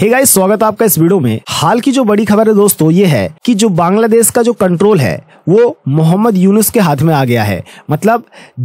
hey guys स्वागत है आपका इस वीडियो में हाल की जो बड़ी खबर है दोस्तों ये है कि जो बांग्लादेश का जो कंट्रोल है वो मोहम्मद यूनुस के हाथ में आ गया है मतलब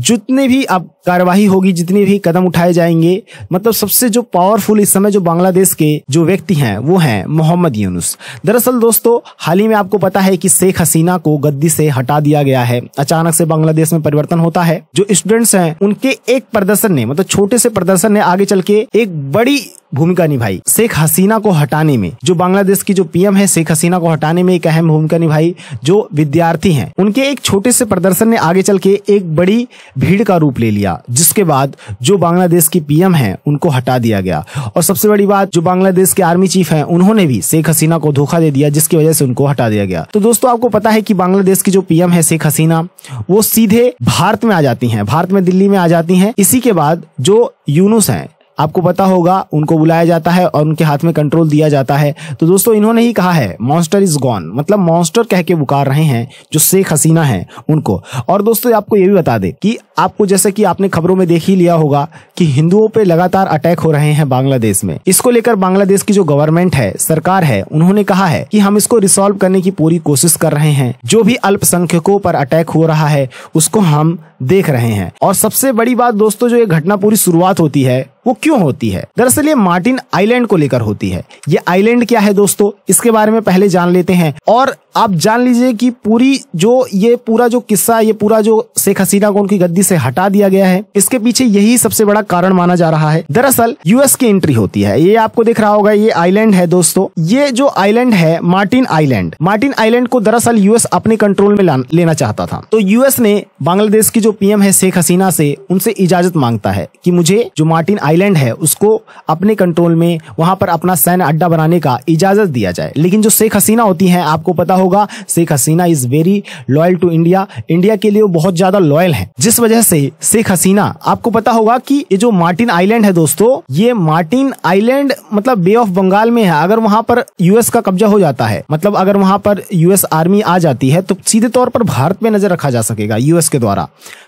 जितने भी अब कार्यवाही होगी जितने भी कदम उठाए जाएंगे मतलब सबसे जो पावरफुल इस समय जो बांग्लादेश के जो व्यक्ति हैं वो हैं मोहम्मद यूनुस दरअसल दोस्तों हाल ही में आपको पता है कि शेख हसीना को गद्दी से हटा दिया गया है अचानक से बांग्लादेश में परिवर्तन होता है जो स्टूडेंट्स हैं उनके एक प्रदर्शन ने मतलब छोटे से प्रदर्शन ने आगे चल के एक बड़ी भूमिका निभाई शेख हसीना को हटाने में जो बांग्लादेश की जो पीएम है शेख हसीना को हटाने में एक अहम भूमिका निभाई जो विद्यार्थी हैं उनके एक छोटे से प्रदर्शन ने आगे चल के एक बड़ी भीड़ का रूप ले लिया जिसके बाद जो बांग्लादेश की पीएम है उनको हटा दिया गया और सबसे बड़ी बात जो बांग्लादेश के आर्मी चीफ है उन्होंने भी शेख हसीना को धोखा दे दिया जिसकी वजह से उनको हटा दिया गया तो दोस्तों आपको पता है की बांग्लादेश की जो पीएम है शेख हसीना वो सीधे भारत में आ जाती है भारत में दिल्ली में आ जाती है इसी के बाद जो यूनुस हैं आपको पता होगा उनको बुलाया जाता है और उनके हाथ में कंट्रोल दिया जाता है तो दोस्तों इन्होंने ही कहा है मॉन्स्टर इज गॉन मतलब मॉन्स्टर कह के पुकार रहे हैं जो शेख हसीना है उनको और दोस्तों आपको ये भी बता दे कि आपको जैसे कि आपने खबरों में देख ही लिया होगा कि हिंदुओं पे लगातार अटैक हो रहे हैं बांग्लादेश में इसको लेकर बांग्लादेश की जो गवर्नमेंट है सरकार है उन्होंने कहा है कि हम इसको रिसोल्व करने की पूरी कोशिश कर रहे हैं जो भी अल्पसंख्यकों पर अटैक हो रहा है उसको हम देख रहे हैं और सबसे बड़ी बात दोस्तों जो ये घटना पूरी शुरुआत होती है वो क्यों होती है दरअसल ये मार्टिन आइलैंड को लेकर होती है ये आइलैंड क्या है दोस्तों इसके बारे में पहले जान लेते हैं और आप जान लीजिए कि पूरी जो ये पूरा जो किस्सा ये पूरा जो शेख हसीना को उनकी गद्दी से हटा दिया गया है इसके पीछे यही सबसे बड़ा कारण माना जा रहा है दरअसल यूएस की एंट्री होती है ये आपको दिख रहा होगा ये आईलैंड है दोस्तों ये जो आईलैंड है मार्टिन आईलैंड मार्टिन आईलैंड को दरअसल यूएस अपने कंट्रोल में लेना चाहता था तो यूएस ने बांग्लादेश की जो पीएम है शेख हसीना से उनसे इजाजत मांगता है कि मुझे जो मार्टिन आइलैंड है उसको अपने कंट्रोल में वहां पर अपना सैन्य अड्डा बनाने का इजाजत दिया जाए लेकिन जो शेख हसीना होती है आपको पता होगा Sheikh Hasina is very loyal to India India के लिए वो बहुत ज्यादा लॉयल है जिस वजह से शेख हसीना आपको पता होगा की ये जो मार्टिन आईलैंड है दोस्तों ये मार्टिन आईलैंड मतलब बे ऑफ बंगाल में है अगर वहां पर यूएस का कब्जा हो जाता है मतलब अगर वहां पर यूएस आर्मी आ जाती है तो सीधे तौर पर भारत में नजर रखा जा सकेगा यूएस के द्वारा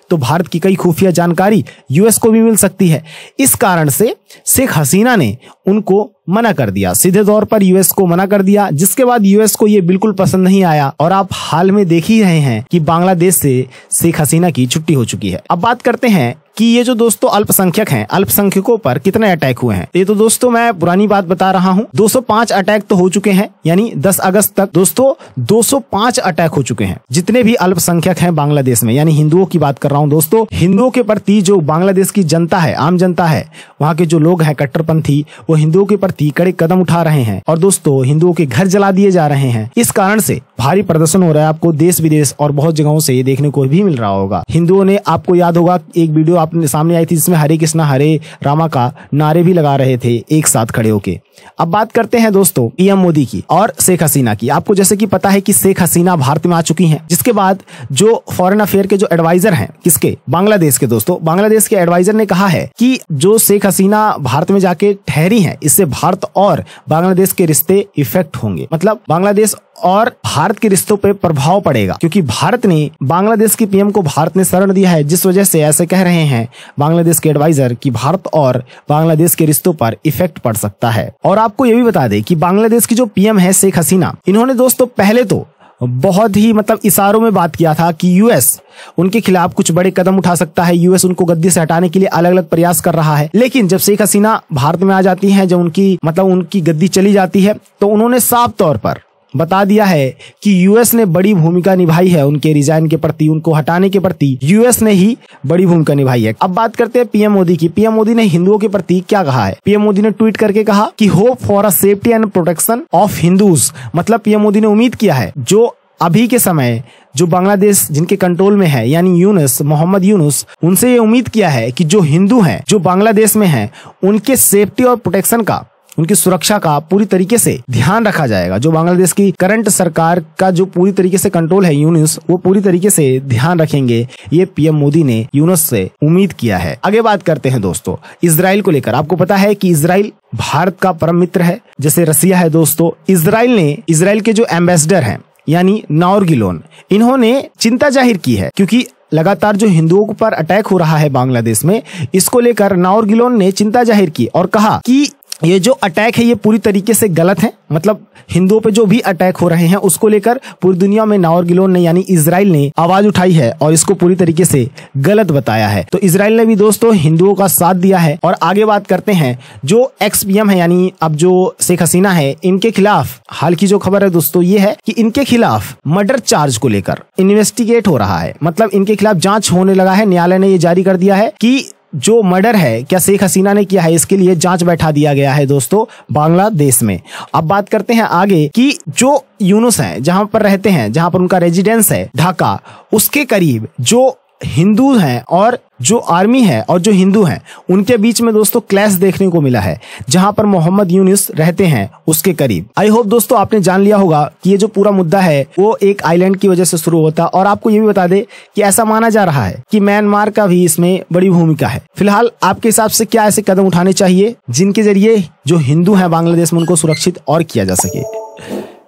तो भारत की कई खुफिया जानकारी यूएस को भी मिल सकती है इस कारण से शेख हसीना ने उनको मना कर दिया सीधे तौर पर यूएस को मना कर दिया जिसके बाद यूएस को ये बिल्कुल पसंद नहीं आया और आप हाल में देख ही रहे हैं कि बांग्लादेश से शेख हसीना की छुट्टी हो चुकी है अब बात करते हैं कि ये जो दोस्तों अल्पसंख्यक हैं अल्पसंख्यकों पर कितने अटैक हुए हैं तो ये तो दोस्तों मैं पुरानी बात बता रहा हूँ 205 अटैक तो हो चुके हैं यानी 10 अगस्त तक दोस्तों 205 अटैक हो चुके हैं जितने भी अल्पसंख्यक हैं बांग्लादेश में यानी हिंदुओं की बात कर रहा हूँ दोस्तों हिंदुओं के प्रति जो बांग्लादेश की जनता है आम जनता है वहाँ के जो लोग हैं कट्टरपंथी वो हिंदुओं के प्रति कड़े कदम उठा रहे हैं और दोस्तों हिंदुओं के घर जला दिए जा रहे हैं इस कारण से भारी प्रदर्शन हो रहा है आपको देश विदेश और बहुत जगहों से देखने को भी मिल रहा होगा हिंदुओं ने आपको याद होगा एक वीडियो आपने सामने आई थी जिसमें हरे कृष्णा हरे रामा का नारे भी लगा रहे थे एक साथ खड़े होके अब बात करते हैं दोस्तों पीएम मोदी की और शेख हसीना की आपको जैसे कि पता है कि शेख हसीना भारत में आ चुकी हैं जिसके बाद जो फॉरेन अफेयर के जो एडवाइजर हैं किसके बांग्लादेश के दोस्तों बांग्लादेश के एडवाइजर ने कहा है कि जो शेख हसीना भारत में जाके ठहरी हैं इससे भारत और बांग्लादेश के रिश्ते इफेक्ट होंगे मतलब बांग्लादेश और भारत के रिश्तों पर प्रभाव पड़ेगा क्योंकि भारत ने बांग्लादेश के पीएम को भारत ने शरण दिया है जिस वजह से ऐसे कह रहे हैं बांग्लादेश के एडवाइजर कि भारत और बांग्लादेश के रिश्तों पर इफेक्ट पड़ सकता है और आपको ये भी बता दे कि बांग्लादेश की जो पीएम है शेख हसीना इन्होंने दोस्तों पहले तो बहुत ही मतलब इशारों में बात किया था कि यूएस उनके खिलाफ कुछ बड़े कदम उठा सकता है यूएस उनको गद्दी से हटाने के लिए अलग अलग प्रयास कर रहा है लेकिन जब शेख हसीना भारत में आ जाती हैं जब उनकी मतलब उनकी गद्दी चली जाती है तो उन्होंने साफ तौर पर बता दिया है कि यूएस ने बड़ी भूमिका निभाई है उनके रिजाइन के प्रति उनको हटाने के प्रति यूएस ने ही बड़ी भूमिका निभाई है अब बात करते हैं पीएम मोदी की पीएम मोदी ने हिंदुओं के प्रति क्या कहा है पीएम मोदी ने ट्वीट करके कहा कि hope for a safety and protection of Hindus मतलब पीएम मोदी ने उम्मीद किया है जो अभी के समय जो बांग्लादेश जिनके कंट्रोल में है यानी यूनुस मोहम्मद यूनुस उनसे ये उम्मीद किया है कि जो हिंदू हैं जो बांग्लादेश में हैं उनके सेफ्टी और प्रोटेक्शन का उनकी सुरक्षा का पूरी तरीके से ध्यान रखा जाएगा जो बांग्लादेश की करंट सरकार का जो पूरी तरीके से कंट्रोल है यूनिस वो पूरी तरीके से ध्यान रखेंगे ये पीएम मोदी ने यूनस से उम्मीद किया है आगे बात करते हैं दोस्तों इसराइल को लेकर आपको पता है कि इसराइल भारत का परम मित्र है जैसे रसिया है दोस्तों इसराइल ने इसराइल के जो एम्बेसडर है यानी नाउर गिलोन इन्होंने चिंता जाहिर की है क्योंकि लगातार जो हिंदुओं पर अटैक हो रहा है बांग्लादेश में इसको लेकर नावर गिलोन ने चिंता जाहिर की और कहा कि ये जो अटैक है ये पूरी तरीके से गलत है मतलब हिंदुओं पे जो भी अटैक हो रहे हैं उसको लेकर पूरी दुनिया में नावर गिलोन ने यानी इसराइल ने आवाज उठाई है और इसको पूरी तरीके से गलत बताया है तो इसराइल ने भी दोस्तों हिंदुओं का साथ दिया है और आगे बात करते हैं जो एक्स पीएम है यानी अब जो शेख हसीना है इनके खिलाफ हाल की जो खबर है दोस्तों ये है की इनके खिलाफ मर्डर चार्ज को लेकर इन्वेस्टिगेट हो रहा है मतलब इनके खिलाफ जांच होने लगा है न्यायालय ने ये जारी कर दिया है की जो मर्डर है क्या शेख हसीना ने किया है इसके लिए जांच बैठा दिया गया है दोस्तों बांग्लादेश में अब बात करते हैं आगे कि जो यूनुस है जहां पर रहते हैं जहां पर उनका रेजिडेंस है ढाका उसके करीब जो हिंदू हैं और जो आर्मी है और जो हिंदू हैं उनके बीच में दोस्तों क्लैश देखने को मिला है जहां पर मोहम्मद यूनिस रहते हैं उसके करीब आई होप दोस्तों आपने जान लिया होगा कि ये जो पूरा मुद्दा है वो एक आइलैंड की वजह से शुरू होता और आपको ये भी बता दे कि ऐसा माना जा रहा है कि म्यांमार का भी इसमें बड़ी भूमिका है फिलहाल आपके हिसाब से क्या ऐसे कदम उठाने चाहिए जिनके जरिए जो हिंदू है बांग्लादेश में उनको सुरक्षित और किया जा सके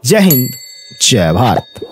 जय हिंद जय भारत